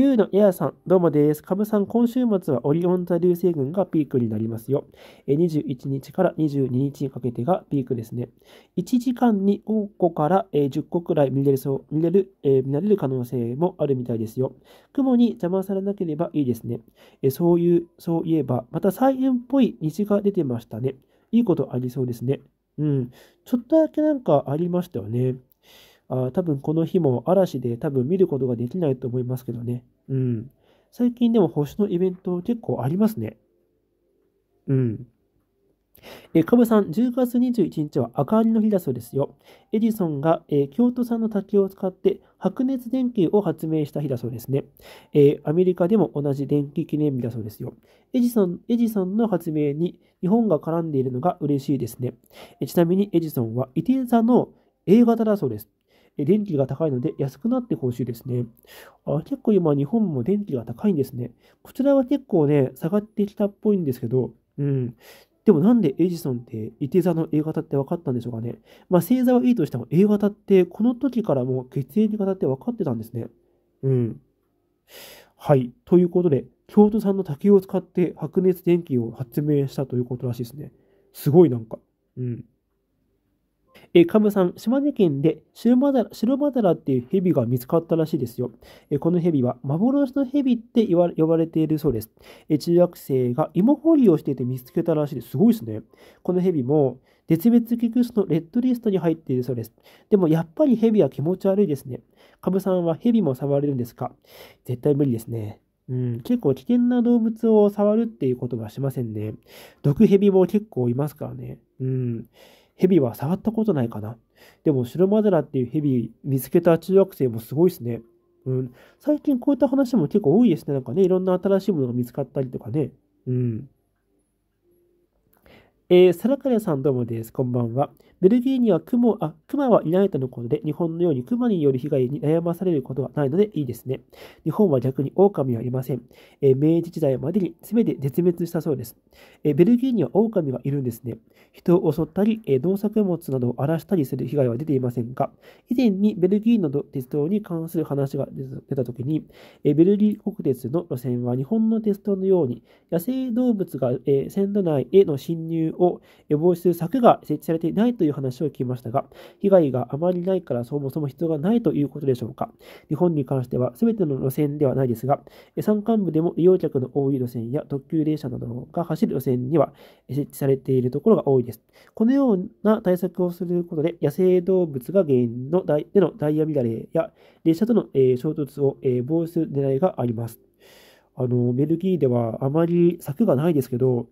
ゆうのエアさん、どうもです。ブさん、今週末はオリオン座流星群がピークになりますよ。21日から22日にかけてがピークですね。1時間に5個から10個くらい見れる見れる、え見られる可能性もあるみたいですよ。雲に邪魔されなければいいですね。えそういう、そういえば、また菜園っぽい虹が出てましたね。いいことありそうですね。うん。ちょっとだけなんかありましたよね。あ多分この日も嵐で多分見ることができないと思いますけどね。うん。最近でも星のイベント結構ありますね。うん。え、かさん、10月21日は赤かりの日だそうですよ。エジソンが、え京都産の竹を使って白熱電球を発明した日だそうですね。えアメリカでも同じ電気記念日だそうですよ。エジソン、エジソンの発明に日本が絡んでいるのが嬉しいですね。えちなみにエジソンは、イテン座の A 型だそうです。電気が高いので安くなってほしいですね。あ結構今日本も電気が高いんですね。こちらは結構ね、下がってきたっぽいんですけど、うん。でもなんでエジソンって伊手座の A 型って分かったんでしょうかね。まあ星座はいいとしても A 型ってこの時からもう血液型って分かってたんですね。うん。はい。ということで、京都産の竹を使って白熱電気を発明したということらしいですね。すごいなんか。うん。えカムさん、島根県で白マダラ、白マダラっていう蛇が見つかったらしいですよ。えこの蛇は幻の蛇って言わ呼ばれているそうです。え中学生が芋掘りをしていて見つけたらしいです。すごいですね。この蛇も絶滅危惧種のレッドリストに入っているそうです。でもやっぱり蛇は気持ち悪いですね。カブさんは蛇も触れるんですか絶対無理ですね。うん、結構危険な動物を触るっていうことはしませんね。毒蛇も結構いますからね。うん。蛇は触ったことないかな。でも、白マゼラっていう蛇見つけた中学生もすごいですね。うん。最近こういった話も結構多いですね。なんかね、いろんな新しいものが見つかったりとかね。うん。えー、サラカレさんどうもです。こんばんは。ベルギーにはモ、あ、マはいないとのことで、日本のようにクマによる被害に悩まされることはないのでいいですね。日本は逆に狼はいません。えー、明治時代までに全て絶滅したそうです。えー、ベルギーには狼がいるんですね。人を襲ったり、え農作物などを荒らしたりする被害は出ていませんが、以前にベルギーの鉄道に関する話が出たときに、えベルギー国鉄の路線は日本の鉄道のように野生動物が、え線路内への侵入を予防する柵が設置されていないという話を聞きましたが、被害があまりないからそもそも必要がないということでしょうか。日本に関しては全ての路線ではないですが、山間部でも利用客の多い路線や特急列車などが走る路線には設置されているところが多いです。このような対策をすることで、野生動物が原因のでのダイヤ乱れや列車との、え衝突を、え防止する狙いがあります。あの、ベルギーではあまり柵がないですけど、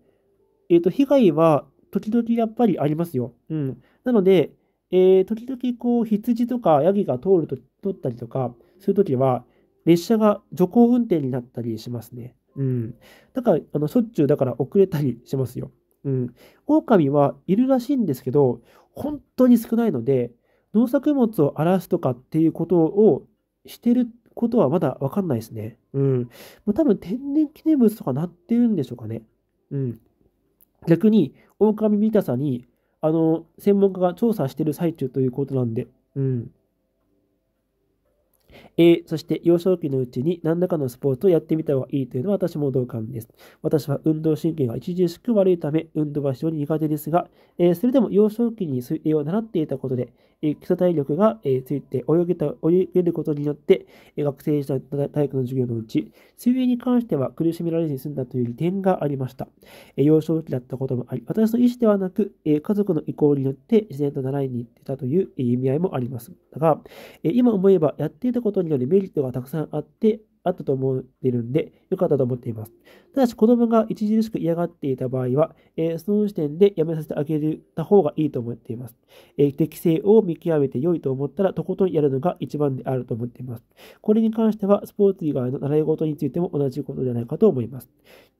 えっ、ー、と、被害は時々やっぱりありますよ。うん。なので、えー、時々こう、羊とかヤギが通ると、通ったりとかするときは、列車が徐行運転になったりしますね。うん。だから、あの、しょっちゅうだから遅れたりしますよ。うん。狼はいるらしいんですけど、本当に少ないので、農作物を荒らすとかっていうことをしてることはまだわかんないですね。うん。もう多分天然記念物とかなってるんでしょうかね。うん。逆に、ミ見たさに、あの、専門家が調査してる最中ということなんで、うん。A、そして幼少期のうちに何らかのスポーツをやってみた方がいいというのは私も同感です。私は運動神経が著しく悪いため、運動は非常に苦手ですが、えー、それでも幼少期に水泳を習っていたことで、え基礎体力が、えついて泳げた、泳げることによって、え学生時代の体育の授業のうち、水泳に関しては苦しめられずに済んだという利点がありました。え幼少期だったこともあり、私の意思ではなく、え家族の意向によって自然と習いに行ってたという、え意味合いもあります。だが、え今思えばやっていたことによるメリットがたくさんあって、あったと思っているんで、良かったと思っています。ただし、子供が著しく嫌がっていた場合は、えー、その時点でやめさせてあげた方がいいと思っています。えー、適性を見極めて良いと思ったら、とことんやるのが一番であると思っています。これに関しては、スポーツ以外の習い事についても同じことじゃないかと思います。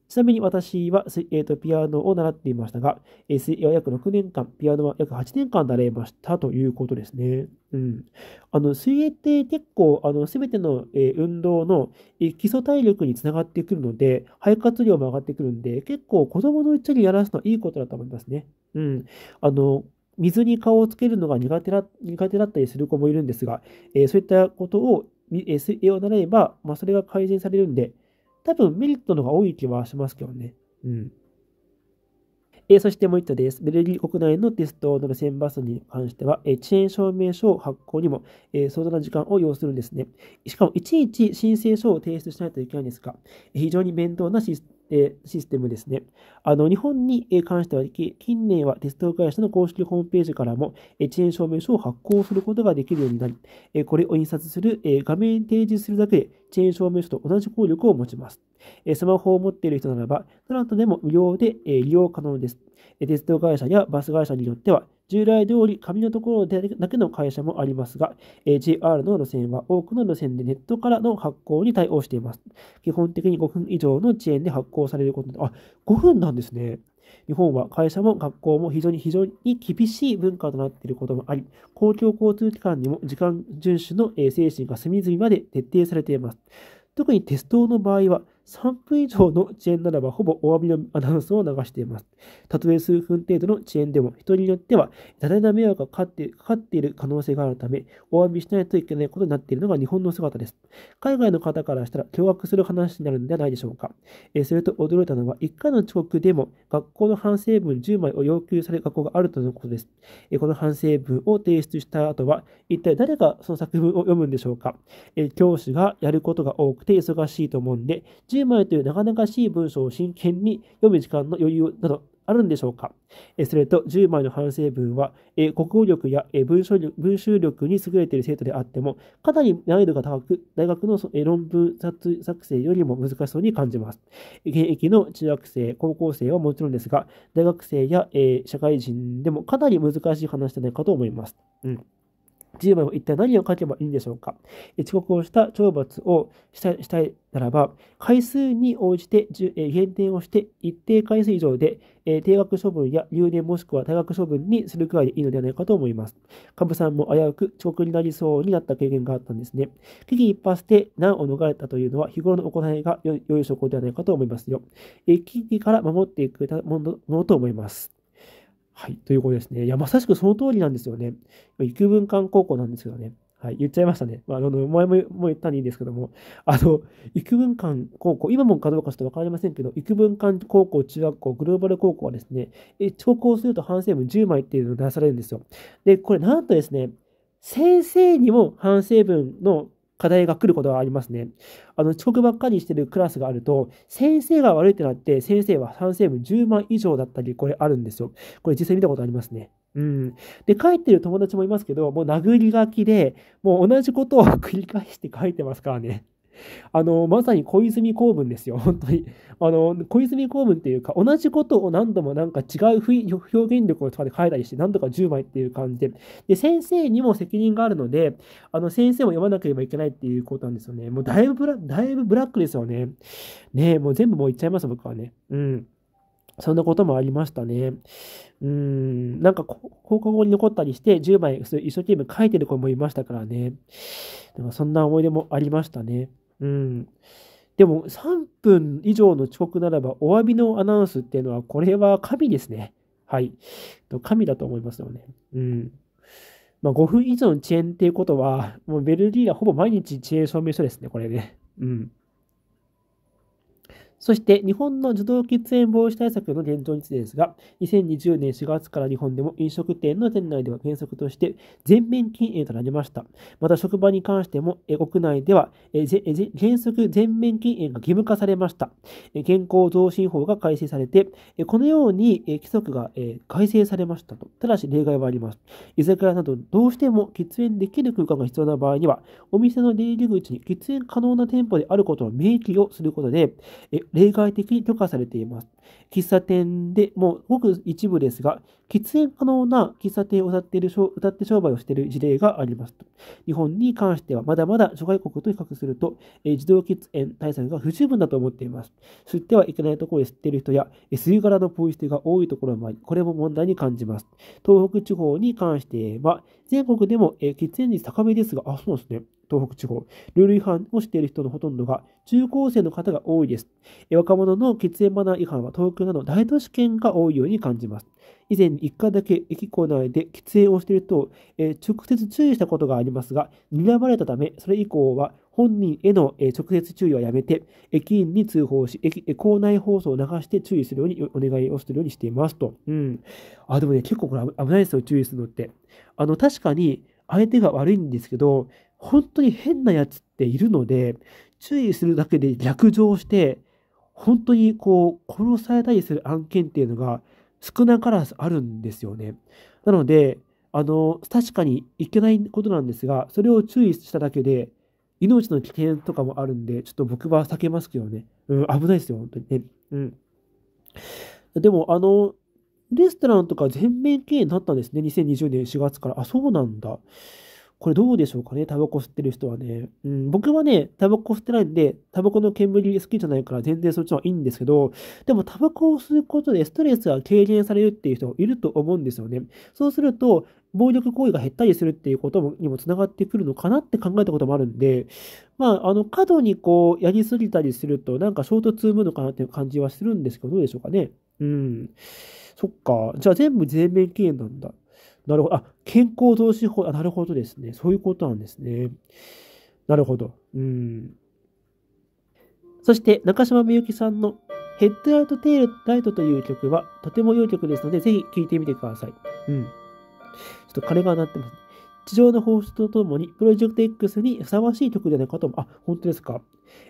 ちなみに私は、えーと、ピアノを習っていましたが、水泳は約6年間、ピアノは約8年間習いましたということですね。うん。あの、水泳って結構、あの、すべての、えー、運動の、えー、基礎体力につながってくるので、肺活量も上がってくるので、結構子供のうちにやらすのはいいことだと思いますね。うん。あの、水に顔をつけるのが苦手だ苦手だったりする子もいるんですが、えー、そういったことを、えー、水泳を習えば、まあ、それが改善されるんで、多分メリットの方が多い気はしますけどね。うん。えそしてもう一つです。ベルギー国内のテストの路線バスに関しては、え遅延証明書発行にも、え相当な時間を要するんですね。しかも、いちいち申請書を提出しないといけないんですが、非常に面倒なシステムえシステムですね。あの、日本に関しては、近年は鉄道会社の公式ホームページからも、遅延証明書を発行することができるようになり、これを印刷する、画面提示するだけで、遅延証明書と同じ効力を持ちます。スマホを持っている人ならば、どなたでも無料で利用可能です。鉄道会社やバス会社によっては、従来通り紙のところだけの会社もありますが、JR の路線は多くの路線でネットからの発行に対応しています。基本的に5分以上の遅延で発行されることで、あ、5分なんですね。日本は会社も学校も非常に非常に厳しい文化となっていることもあり、公共交通機関にも時間遵守の精神が隅々まで徹底されています。特に鉄道の場合は、3分以上の遅延ならば、ほぼお詫びのアナウンスを流しています。たとえ数分程度の遅延でも、人によっては、誰な迷惑がかかってかかっている可能性があるため、お詫びしないといけないことになっているのが日本の姿です。海外の方からしたら、驚愕する話になるのではないでしょうか。えそれと驚いたのは、1回の遅刻でも、学校の反省文10枚を要求される学校があるとのことです。えこの反省文を提出した後は、一体誰がその作文を読むんでしょうか。え教師がやることが多くて忙しいと思うんで、10枚という長々しい文章を真剣に読む時間の余裕などあるんでしょうかそれと、10枚の反省文は、国語力や文章力文集力に優れている生徒であっても、かなり難易度が高く、大学の論文作成よりも難しそうに感じます。現役の中学生、高校生はもちろんですが、大学生や社会人でもかなり難しい話じゃないかと思います。うん10枚は一体何を書けばいいんでしょうか遅刻をした懲罰をしたしたいならば、回数に応じて減点をして一定回数以上で定額処分や留年もしくは退学処分にするくらいでいいのではないかと思います。部さんも危うく遅刻になりそうになった経験があったんですね。危機一発で難を逃れたというのは日頃の行いが良い証拠ではないかと思いますよ。危機から守っていくものと思います。はい。ということですね。いや、まさしくその通りなんですよね。幾分間高校なんですけどね。はい。言っちゃいましたね。まあ、あの、前も言ったんでいいんですけども、あの、幾分間高校、今もかどうかちょっとわかりませんけど、幾分間高校、中学校、グローバル高校はですね、え、超校すると反省文10枚っていうのを出されるんですよ。で、これなんとですね、先生にも反省文の課題が来ることがありますね。あの、遅刻ばっかりしてるクラスがあると、先生が悪いってなって、先生は反成分10万以上だったり、これあるんですよ。これ実際見たことありますね。うん。で、帰ってる友達もいますけど、もう殴り書きで、もう同じことを 繰り返して書いてますからね。あの、まさに小泉公文ですよ、本当に。あの、小泉公文っていうか、同じことを何度もなんか違う表現力とかで書いたりして、何とか10枚っていう感じで。で、先生にも責任があるので、あの、先生も読まなければいけないっていうことなんですよね。もうだいぶブラ、だいぶブラックですよね。ねもう全部もう言っちゃいます、僕はね。うん。そんなこともありましたね。うん、なんか、放課後に残ったりして、10枚一生懸命書いてる子もいましたからね。なんかそんな思い出もありましたね。うん。でも3分以上の遅刻ならばお詫びのアナウンスっていうのはこれは神ですね。はい。神だと思いますよね。うん。まあ、5分以上の遅延っていうことは、もうベルギーはほぼ毎日遅延証明書ですね、これね。うん。そして日本の受動喫煙防止対策の現状についてですが、2020年4月から日本でも飲食店の店内では原則として全面禁煙となりました。また職場に関しても国内では原則全面禁煙が義務化されました。健康増進法が改正されて、このように規則が改正されましたと。ただし例外はあります。居酒屋などどうしても喫煙できる空間が必要な場合には、お店の出入り口に喫煙可能な店舗であることを明記をすることで、例外的に許可されています。喫茶店でもうごく一部ですが、喫煙可能な喫茶店を歌っている歌って商売をしている事例がありますと。日本に関してはまだまだ諸外国と比較すると、えー、自動喫煙対策が不十分だと思っています。吸ってはいけないところで吸っている人や、吸い殻のポイ捨てが多いところもあり、これも問題に感じます。東北地方に関しては、全国でも、えー、喫煙率高めですが、あ、そうですね。東北地方。ルール違反をしている人のほとんどが中高生の方が多いです。若者の喫煙マナー違反は東京など大都市圏が多いように感じます。以前、1回だけ駅構内で喫煙をしていると、えー、直接注意したことがありますが、睨まれたため、それ以降は本人への、え直接注意はやめて、駅員に通報し、駅構内放送を流して注意するようにお願いをするようにしていますと。うん。あ、でもね、結構これ危ないですよ、注意するのって。あの、確かに相手が悪いんですけど、本当に変なやつっているので、注意するだけで逆上して、本当にこう、殺されたりする案件っていうのが少なからずあるんですよね。なので、あの、確かにいけないことなんですが、それを注意しただけで、命の危険とかもあるんで、ちょっと僕は避けますけどね。うん、危ないですよ、本当にね。うん。でも、あの、レストランとか全面経営になったんですね。2020年4月から。あ、そうなんだ。これどうでしょうかねタバコ吸ってる人はね。うん、僕はね、タバコ吸ってないんで、タバコの煙好きじゃないから全然そっちの方がいいんですけど、でもタバコを吸うことでストレスは軽減されるっていう人もいると思うんですよね。そうすると、暴力行為が減ったりするっていうことにも繋がってくるのかなって考えたこともあるんで、まあ、あの、過度にこう、やりすぎたりすると、なんか衝突生むのかなっていう感じはするんですけど、どうでしょうかね。うん。そっか。じゃあ全部全面禁煙なんだ。なるほど。あ、健康増進法、あ、なるほどですね。そういうことなんですね。なるほど。うん。そして、中島みゆきさんのヘッドアウトテールライトという曲はとても良い曲ですので、ぜひ聴いてみてください。うん。ちょっと鐘が鳴ってます、ね。地上の放出とともに、プロジェクト X にふさわしい曲ではないかとあ、本当ですか。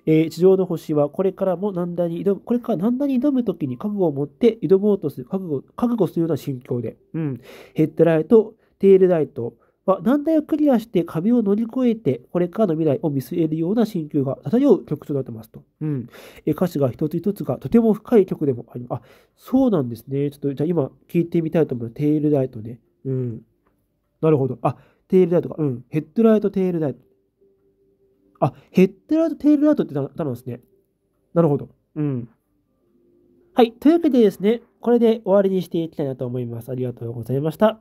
えー、地上の星はこれからも難題に挑む、これから難題に挑むときに覚悟を持って挑もうとする、覚悟、覚悟するような心境で、うん、ヘッドライト、テールライト、は難題をクリアして壁を乗り越えて、これからの未来を見据えるような心境が漂う曲となってますと。うん。え歌詞が一つ一つがとても深い曲でもあります。あ、そうなんですね。ちょっと、じゃあ今聞いてみたいと思います。テールライトね。うん。なるほど。あ、テールライトか。うん。ヘッドライト、テールライト。あ、ヘッドライト、テールアウトってたのですね。なるほど。うん。はい。というわけでですね、これで終わりにしていきたいなと思います。ありがとうございました。